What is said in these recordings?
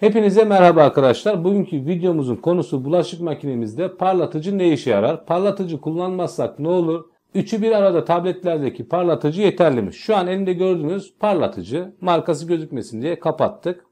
Hepinize merhaba arkadaşlar. Bugünkü videomuzun konusu bulaşık makinemizde parlatıcı ne işe yarar? Parlatıcı kullanmazsak ne olur? Üçü bir arada tabletlerdeki parlatıcı yeterli mi? Şu an elimde gördüğünüz parlatıcı. Markası gözükmesin diye kapattık.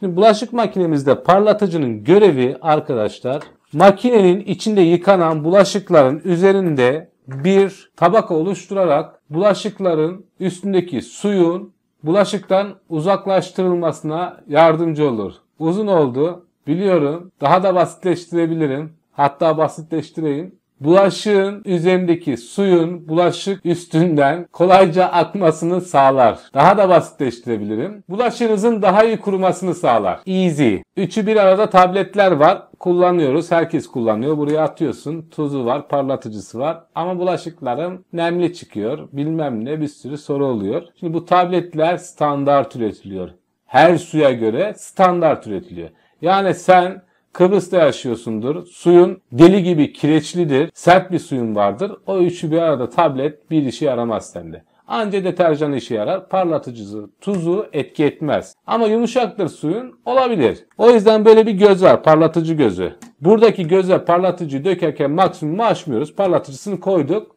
Şimdi bulaşık makinemizde parlatıcının görevi arkadaşlar makinenin içinde yıkanan bulaşıkların üzerinde bir tabaka oluşturarak bulaşıkların üstündeki suyun bulaşıktan uzaklaştırılmasına yardımcı olur. Uzun oldu, biliyorum. Daha da basitleştirebilirim. Hatta basitleştireyim. Bulaşığın üzerindeki suyun bulaşık üstünden kolayca akmasını sağlar. Daha da basitleştirebilirim. Bulaşığınızın daha iyi kurumasını sağlar. Easy. Üçü bir arada tabletler var kullanıyoruz. Herkes kullanıyor. Buraya atıyorsun. Tuzu var, parlatıcısı var. Ama bulaşıkların nemli çıkıyor. Bilmem ne bir sürü soru oluyor. Şimdi bu tabletler standart üretiliyor. Her suya göre standart üretiliyor. Yani sen Kıbrıs'ta yaşıyorsundur. Suyun deli gibi kireçlidir. Sert bir suyun vardır. O üçü bir arada tablet bir işi yaramaz sende. Anca deterjan işe yarar. Parlatıcısı, tuzu etki etmez. Ama yumuşaktır suyun olabilir. O yüzden böyle bir göz var. Parlatıcı gözü. Buradaki göze parlatıcıyı dökerken maksimumu aşmıyoruz. Parlatıcısını koyduk.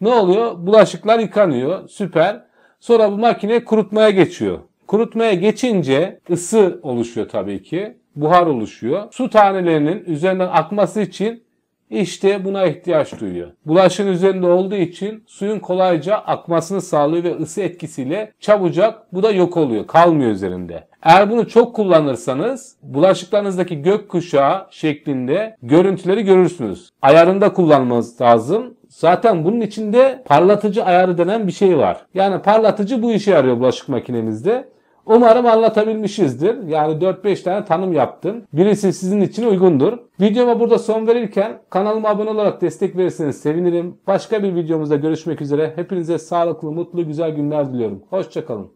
Ne oluyor? Bulaşıklar yıkanıyor. Süper. Sonra bu makine kurutmaya geçiyor. Kurutmaya geçince ısı oluşuyor tabii ki buhar oluşuyor. Su tanelerinin üzerinden akması için işte buna ihtiyaç duyuyor. Bulaşın üzerinde olduğu için suyun kolayca akmasını sağlıyor ve ısı etkisiyle çabucak bu da yok oluyor. Kalmıyor üzerinde. Eğer bunu çok kullanırsanız bulaşıklarınızdaki gökkuşağı şeklinde görüntüleri görürsünüz. Ayarında kullanmanız lazım. Zaten bunun içinde parlatıcı ayarı denen bir şey var. Yani parlatıcı bu işe yarıyor bulaşık makinemizde. Umarım anlatabilmişizdir. Yani 4-5 tane tanım yaptım. Birisi sizin için uygundur. Videoma burada son verirken kanalıma abone olarak destek verirseniz sevinirim. Başka bir videomuzda görüşmek üzere. Hepinize sağlıklı, mutlu, güzel günler diliyorum. Hoşçakalın.